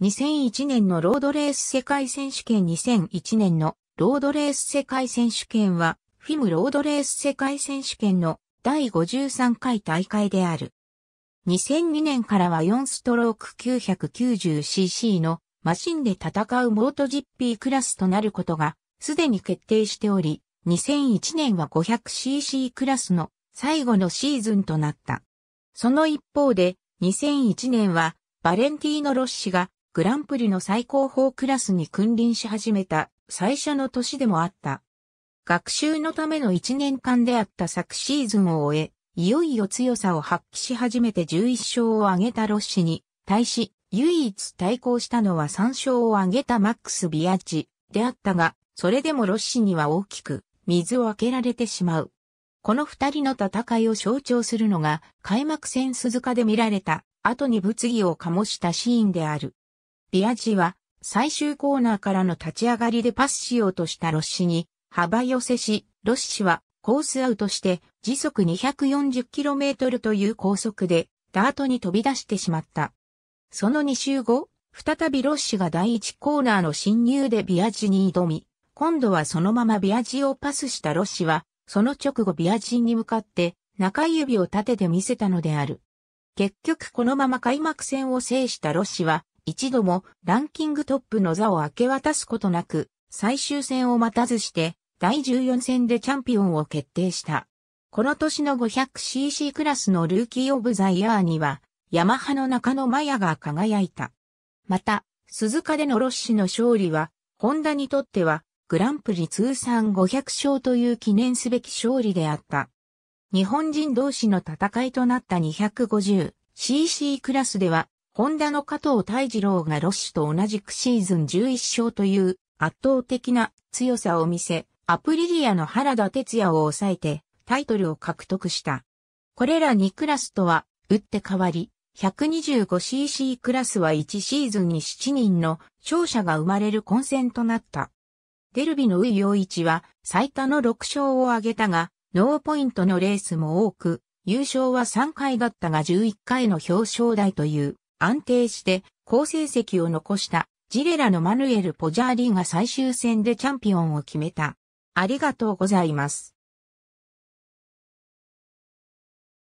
2001年のロードレース世界選手権2001年のロードレース世界選手権は、フィムロードレース世界選手権の第53回大会である。2002年からは4ストローク 990cc のマシンで戦うモート GP クラスとなることがすでに決定しており、2001年は 500cc クラスの最後のシーズンとなった。その一方で2001年はバレンティーノ・ロッシがグランプリの最高峰クラスに君臨し始めた最初の年でもあった。学習のための1年間であった昨シーズンを終え、いよいよ強さを発揮し始めて11勝を挙げたロッシに対し、唯一対抗したのは3勝を挙げたマックス・ビアチであったが、それでもロッシには大きく水をあけられてしまう。この二人の戦いを象徴するのが開幕戦鈴鹿で見られた後に物議を醸したシーンである。ビアジは最終コーナーからの立ち上がりでパスしようとしたロッシに幅寄せし、ロッシはコースアウトして時速 240km という高速でダートに飛び出してしまった。その2周後、再びロッシが第1コーナーの侵入でビアジに挑み、今度はそのままビアジをパスしたロッシは、その直後ビアジに向かって中指を立てて見せたのである。結局このまま開幕戦を制したロッシは、一度もランキングトップの座を明け渡すことなく、最終戦を待たずして、第14戦でチャンピオンを決定した。この年の 500cc クラスのルーキーオブザイヤーには、ヤマハの中野マヤが輝いた。また、鈴鹿でのロッシの勝利は、ホンダにとっては、グランプリ通算500勝という記念すべき勝利であった。日本人同士の戦いとなった 250cc クラスでは、ホンダの加藤大二郎がロッシュと同じくシーズン11勝という圧倒的な強さを見せ、アプリリアの原田哲也を抑えてタイトルを獲得した。これら2クラスとは、打って変わり、125cc クラスは1シーズンに7人の勝者が生まれる混戦となった。デルビのウ陽一は最多の6勝を挙げたが、ノーポイントのレースも多く、優勝は3回だったが11回の表彰台という安定して好成績を残したジレラのマヌエル・ポジャーリーが最終戦でチャンピオンを決めた。ありがとうございます。